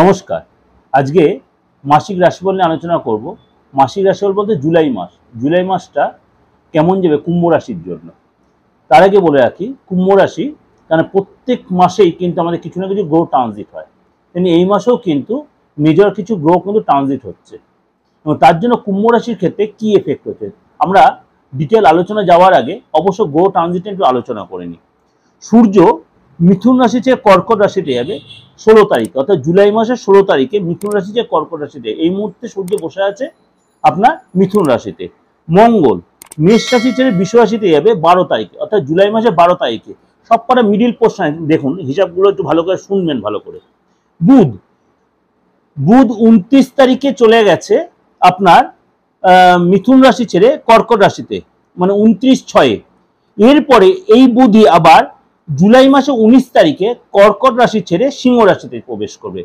নমস্কার আজকে মাসিক রাশিফল নিয়ে আলোচনা করব মাসিক রাশিফল বলতে জুলাই মাস জুলাই মাসটা কেমন যাবে কুম্ভ রাশির জন্য তার আগে বলে রাখি কুম্ভ রাশি কারণ প্রত্যেক মাসেই কিন্তু আমাদের কিছু না কিছু গ্রো ট্রানজিট হয় তেমনি এই মাসেও কিন্তু মেজর কিছু গ্রো কিন্তু ট্রানজিট হচ্ছে এবং তার জন্য কুম্ভ রাশির ক্ষেত্রে কী এফেক্ট হচ্ছে আমরা ডিটেল আলোচনা যাওয়ার আগে অবশ্য গ্রো ট্রানজিট একটু আলোচনা করে নিই সূর্য মিথুন রাশি যে কর্কট রাশিতে যাবে ষোলো তারিখে অর্থাৎ জুলাই মাসের ষোলো তারিখে মিথুন রাশি যে কর্কট রাশিতে এই মুহূর্তে সূর্য বসে আছে আপনার মিথুন রাশিতে মঙ্গল মেষ রাশি ছেড়ে বিশ্ব রাশিতে যাবে বারো তারিখে অর্থাৎ জুলাই মাসের বারো তারিখে সবকটা মিডিল পোর্শন দেখুন হিসাবগুলো একটু ভালো করে শুনবেন ভালো করে বুধ বুধ উনত্রিশ তারিখে চলে গেছে আপনার মিথুন রাশি ছেড়ে কর্কট রাশিতে মানে উনত্রিশ ছয়ে এরপরে এই বুধই আবার জুলাই মাসে উনিশ তারিখে কর্কট রাশি ছেড়ে সিংহ রাশিতে প্রবেশ করবে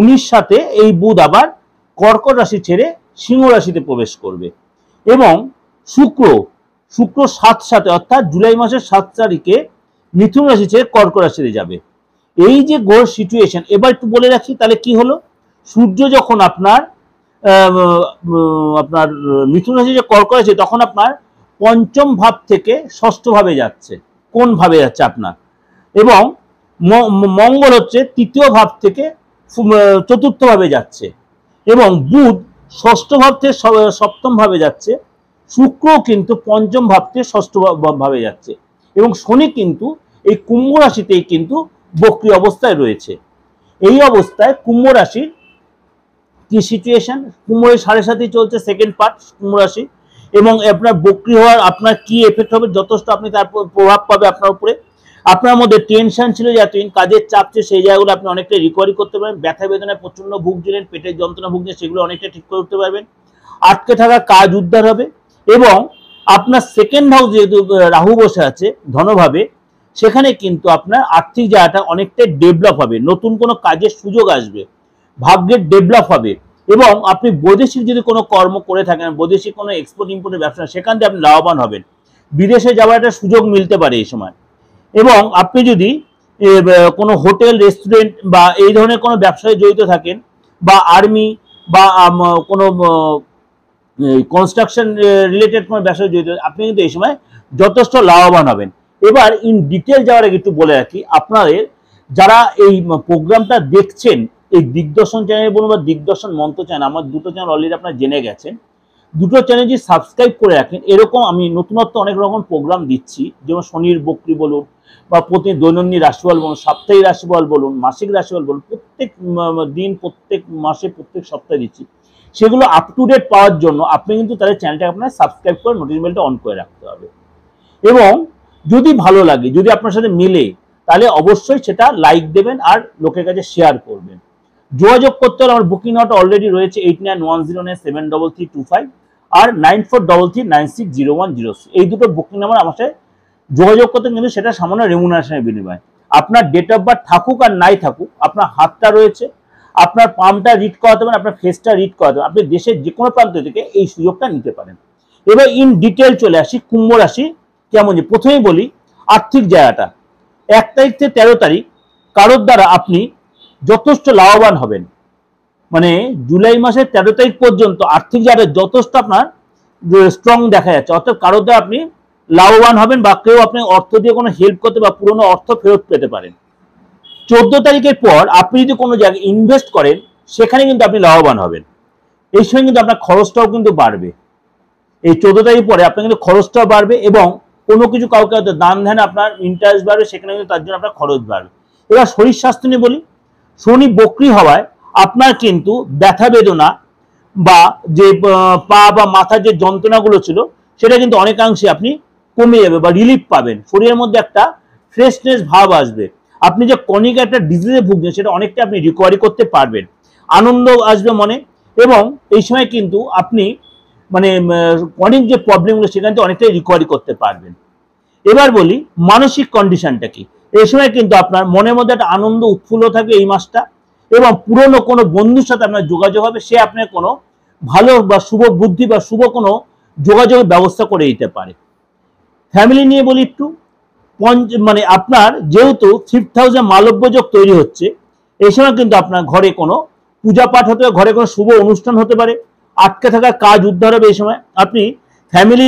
উনিশ সাথে এই বুধ আবার কর্কট রাশি ছেড়ে সিংহ রাশিতে প্রবেশ করবে এবং শুক্র শুক্র সাত সাথে অর্থাৎ জুলাই মাসের সাত তারিখে মিথুন রাশি ছেড়ে কর্কট রাশিতে যাবে এই যে গোল সিচুয়েশন এবার একটু বলে রাখি তাহলে কি হলো সূর্য যখন আপনার আপনার মিথুন রাশি যে কর্কট রাশি তখন আপনার পঞ্চম ভাব থেকে ষষ্ঠ ভাবে যাচ্ছে কোন ভাবে যাচ্ছে আপনার এবং মঙ্গল হচ্ছে তৃতীয় ভাব থেকে চতুর্থ ভাবে যাচ্ছে এবং বুধ ষষ্ঠ ভাব থেকে সপ্তম ভাবে যাচ্ছে শুক্র কিন্তু পঞ্চম ভাব থেকে ষষ্ঠ ভাবে যাচ্ছে এবং শনি কিন্তু এই কুম্ভ রাশিতেই কিন্তু বক্রি অবস্থায় রয়েছে এই অবস্থায় কুম্ভ রাশির কি সিচুয়েশন রাশি সাড়ে সাথে চলছে সেকেন্ড পার্ট কুম্ভ রাশি এবং আপনার বক্রি হওয়ার আপনার কি এফেক্ট হবে যথেষ্ট আপনি তার প্রভাব পাবে আপনার উপরে আপনার মধ্যে টেনশন ছিল যে এতদিন কাজের চাপ ছিল সেই জায়গাগুলো আপনি অনেকটা রিকভারি করতে পারবেন ব্যথা বেদনায় প্রচণ্ড ভুগছিলেন পেটের যন্ত্রণা ভুগছিলেন সেগুলো অনেকটা ঠিক করে উঠতে পারবেন আটকে থাকা কাজ উদ্ধার হবে এবং আপনার সেকেন্ড হাউস যেহেতু রাহু বসে আছে ধনভাবে সেখানে কিন্তু আপনার আর্থিক জায়গাটা অনেকটাই ডেভেলপ হবে নতুন কোনো কাজের সুযোগ আসবে ভাগ্যের ডেভেলপ হবে এবং আপনি বৈদেশিক যদি কোনো কর্ম করে থাকেন বৈদেশিক কোনো এক্সপোর্ট ইম্পোর্টের ব্যবসা সেখান থেকে আপনি লাভবান হবেন বিদেশে যাওয়ার একটা সুযোগ মিলতে পারে এই সময় এবং আপনি যদি কোনো হোটেল রেস্টুরেন্ট বা এই ধরনের কোনো ব্যবসায় জড়িত থাকেন বা আর্মি বা কোনো কনস্ট্রাকশন রিলেটেড কোনো ব্যবসায় জড়িত আপনি কিন্তু এই সময় যথেষ্ট লাভবান হবেন এবার ইন ডিটেল যাওয়ার আগে একটু বলে রাখি আপনাদের যারা এই প্রোগ্রামটা দেখছেন এই দিগদর্শন চ্যানেল বলুন বা দিগদর্শন মন্ত্র চ্যানেল আমার দুটো চ্যানেল অলরেডি আপনারা জেনে গেছেন দুটো চ্যানেলই সাবস্ক্রাইব করে রাখেন এরকম আমি নতুনত্ব অনেক রকম প্রোগ্রাম দিচ্ছি যেমন শনির বকরি বলুন বা প্রতি দৈনন্দিন রাশিফল বলুন সাপ্তাহিক রাশিফল বলুন মাসিক রাশিফল বলুন প্রত্যেক দিন প্রত্যেক মাসে প্রত্যেক সপ্তাহে দিচ্ছি সেগুলো আপ টু ডেট পাওয়ার জন্য আপনি কিন্তু তাদের চ্যানেলটাকে আপনার সাবস্ক্রাইব করে নোটিশ বেলটা অন করে রাখতে হবে এবং যদি ভালো লাগে যদি আপনার সাথে মিলে তাহলে অবশ্যই সেটা লাইক দেবেন আর লোকের কাছে শেয়ার করবেন যোগাযোগ করতে হলে আমার বুকিং নট অলরেডি রয়েছে eight nine one zero nine seven double three two five আর nine four double three nine six zero one zero এই দুটো বুকিং নাম্বার আমার সাথে যোগাযোগ করতে কিন্তু সেটা সামান্য রেমুনারেশনের বিনিময়ে আপনার ডেট অফ বার্থ থাকুক আর নাই থাকুক আপনার হাতটা রয়েছে আপনার পাম্পটা রিড করাতে পারেন আপনার ফেসটা রিড করাতে পারেন আপনি দেশের যে কোনো প্রান্ত থেকে এই সুযোগটা নিতে পারেন এবার ইন ডিটেল চলে আসি কুম্ভ রাশি কেমন যে প্রথমেই বলি আর্থিক জায়গাটা এক তারিখ থেকে তেরো তারিখ কারোর দ্বারা আপনি যথেষ্ট লাভবান হবেন মানে জুলাই মাসের তেরো তারিখ পর্যন্ত আর্থিক যারা যথেষ্ট আপনার স্ট্রং দেখা যাচ্ছে অর্থাৎ কারোর দ্বারা আপনি লাভবান হবেন বা কেউ আপনি অর্থ দিয়ে কোনো হেল্প করতে বা পুরনো অর্থ ফেরত পেতে পারেন চোদ্দ তারিখের পর আপনি যদি কোনো জায়গায় ইনভেস্ট করেন সেখানে কিন্তু আপনি লাভবান হবেন এই সময় কিন্তু আপনার খরচটাও কিন্তু বাড়বে এই চোদ্দ তারিখ পরে আপনার কিন্তু খরচটাও বাড়বে এবং কোনো কিছু কাউকে হয়তো দান ধ্যান আপনার ইন্টারেস্ট বাড়বে সেখানে কিন্তু তার জন্য আপনার খরচ বাড়বে এবার শরীর স্বাস্থ্য নিয়ে বলি শনি বকরি হওয়ায় আপনার কিন্তু ব্যথা বেদনা বা যে পা বা মাথার যে যন্ত্রণাগুলো ছিল সেটা কিন্তু অনেকাংশে আপনি কমে যাবে বা রিলিফ পাবেন শরীরের মধ্যে একটা ফ্রেশনেস ভাব আসবে আপনি যে কনিক একটা ডিজিজে ভুগছেন সেটা অনেকটা আপনি রিকোয়ারি করতে পারবেন আনন্দ আসবে মনে এবং এই সময় কিন্তু আপনি মানে অনেক যে প্রবলেমগুলো সেখান থেকে অনেকটাই রিকভারি করতে পারবেন এবার বলি মানসিক কন্ডিশনটা কি এই সময় কিন্তু আপনার মনের মধ্যে একটা আনন্দ উৎফুল্ল থাকে এই মাসটা এবং পুরনো কোনো বন্ধুর সাথে আপনার যোগাযোগ হবে সে আপনার কোনো ভালো বা শুভ বুদ্ধি বা শুভ কোনো যোগাযোগের ব্যবস্থা করে দিতে পারে ফ্যামিলি নিয়ে বলি একটু মানে আপনার যেহেতু ফিফথ হাউসে মালব্য যোগ তৈরি হচ্ছে এই সময় কিন্তু আপনার ঘরে কোনো পূজা পাঠ হতে পারে ঘরে কোনো শুভ অনুষ্ঠান হতে পারে আটকে থাকা কাজ উদ্ধার হবে এই সময় আপনি ফ্যামিলি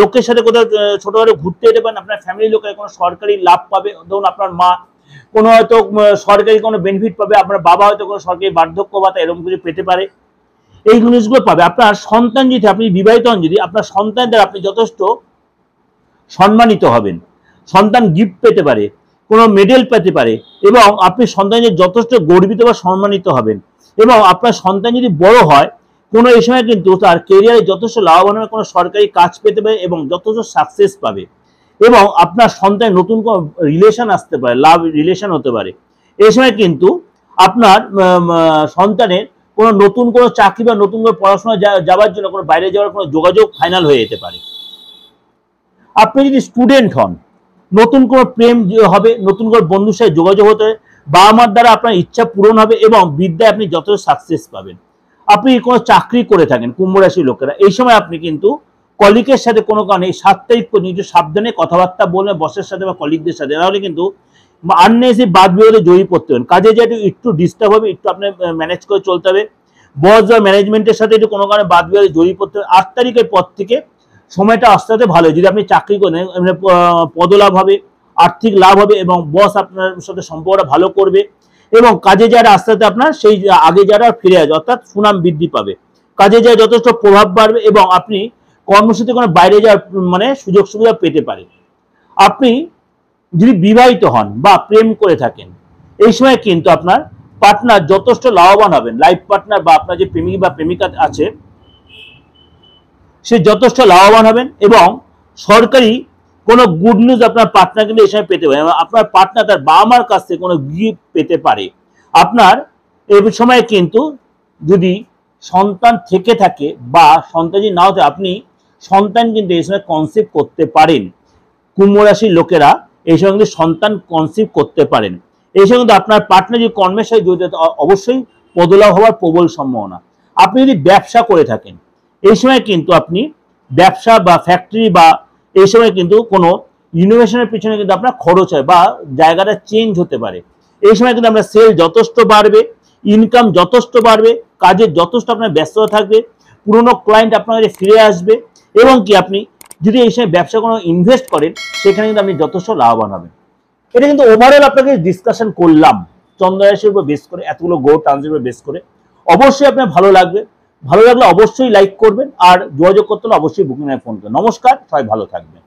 লোকের সাথে কোথাও ছোটবেলা ঘুরতে যেতে পারেন আপনার ফ্যামিলি লোকের কোনো সরকারি লাভ পাবে ধরুন আপনার মা কোনো হয়তো সরকারি কোনো বেনিফিট পাবে আপনার বাবা হয়তো কোনো সরকারি বার্ধক্য ভাতা এরকম কিছু পেতে পারে এই জিনিসগুলো পাবে আপনার সন্তান যদি আপনি বিবাহিত হন যদি আপনার সন্তান দ্বারা আপনি যথেষ্ট সম্মানিত হবেন সন্তান গিফট পেতে পারে কোনো মেডেল পেতে পারে এবং আপনি সন্তানের যথেষ্ট গর্বিত বা সম্মানিত হবেন এবং আপনার সন্তান যদি বড় হয় কোনো এই সময় কিন্তু তার কেরিয়ারে যথেষ্ট লাভবান হবে কোনো সরকারি কাজ পেতে পারে এবং যথেষ্ট সাকসেস পাবে এবং আপনার সন্তানের নতুন রিলেশন আসতে পারে লাভ রিলেশন হতে পারে এই সময় কিন্তু আপনার সন্তানের কোনো নতুন কোনো চাকরি বা নতুন করে পড়াশোনা যাওয়ার জন্য কোনো বাইরে যাওয়ার কোনো যোগাযোগ ফাইনাল হয়ে যেতে পারে আপনি যদি স্টুডেন্ট হন নতুন কোনো প্রেম হবে নতুন করে বন্ধুর সাথে যোগাযোগ হতে বাবা মার দ্বারা আপনার ইচ্ছা পূরণ হবে এবং বিদ্যায় আপনি যথেষ্ট সাকসেস পাবেন আপনি কোনো চাকরি করে থাকেন কুম্ভ রাশির লোকেরা এই সময় আপনি কিন্তু কলিকের সাথে কোনো কারণে সাপ্তাহিক নিজের সাবধানে কথাবার্তা বলবে বসের সাথে বা কলিকদের সাথে তাহলে কিন্তু আননেসি বাদ বিবাদে জড়িয়ে পড়তে হবেন কাজে যে একটু একটু ডিস্টার্ব হবে একটু আপনার ম্যানেজ করে চলতে হবে বস বা ম্যানেজমেন্টের সাথে একটু কোনো কারণে বাদ বিবাদে জড়িয়ে পড়তে হবে আট তারিখের পর থেকে সময়টা আস্তে আস্তে ভালো যদি আপনি চাকরি করেন পদলাভ হবে আর্থিক লাভ হবে এবং বস আপনার সাথে সম্পর্কটা ভালো করবে এবং কাজে যারা আস্তে আস্তে আপনার সেই আগে যারা ফিরে আসবে অর্থাৎ সুনাম বৃদ্ধি পাবে কাজে যায় যথেষ্ট প্রভাব বাড়বে এবং আপনি কর্মসূচি কোনো বাইরে যাওয়ার মানে সুযোগ সুবিধা পেতে পারে আপনি যদি বিবাহিত হন বা প্রেম করে থাকেন এই সময় কিন্তু আপনার পার্টনার যথেষ্ট লাভবান হবেন লাইফ পার্টনার বা আপনার যে প্রেমিক বা প্রেমিকা আছে সে যথেষ্ট লাভবান হবেন এবং সরকারি কোনো গুড নিউজ আপনার পার্টনার কিন্তু এই সময় পেতে পারে আপনার পার্টনার তার বাবা মার কাছ থেকে কোনো গিফট পেতে পারে আপনার এই সময় কিন্তু যদি সন্তান থেকে থাকে বা সন্তান যদি না আপনি সন্তান কিন্তু এই সময় কনসিভ করতে পারেন কুম্ভরাশির লোকেরা এই সময় কিন্তু সন্তান কনসিভ করতে পারেন এই সময় কিন্তু আপনার পার্টনার যদি কর্মের সাথে জড়িত অবশ্যই পদলাভ হওয়ার প্রবল সম্ভাবনা আপনি যদি ব্যবসা করে থাকেন এই সময় কিন্তু আপনি ব্যবসা বা ফ্যাক্টরি বা এই সময় কিন্তু কোনো ইনোভেশনের পিছনে কিন্তু আপনার খরচ হয় বা জায়গাটা চেঞ্জ হতে পারে এই সময় কিন্তু আপনার সেল যথেষ্ট বাড়বে ইনকাম যথেষ্ট বাড়বে কাজের যথেষ্ট আপনার ব্যস্ততা থাকবে পুরনো ক্লায়েন্ট আপনার ফিরে আসবে এবং কি আপনি যদি এই সময় ব্যবসা কোনো ইনভেস্ট করেন সেখানে কিন্তু আপনি যথেষ্ট লাভবান হবেন এটা কিন্তু ওভারঅল আপনাকে ডিসকাশন করলাম চন্দ্রায়াসের উপর বেস করে এতগুলো গো ট্রানজির উপর বেস করে অবশ্যই আপনার ভালো লাগবে ভালো লাগলে অবশ্যই লাইক করবেন আর যোগাযোগ করতে হলে অবশ্যই বুকিং ফোন করবেন নমস্কার সবাই ভালো থাকবেন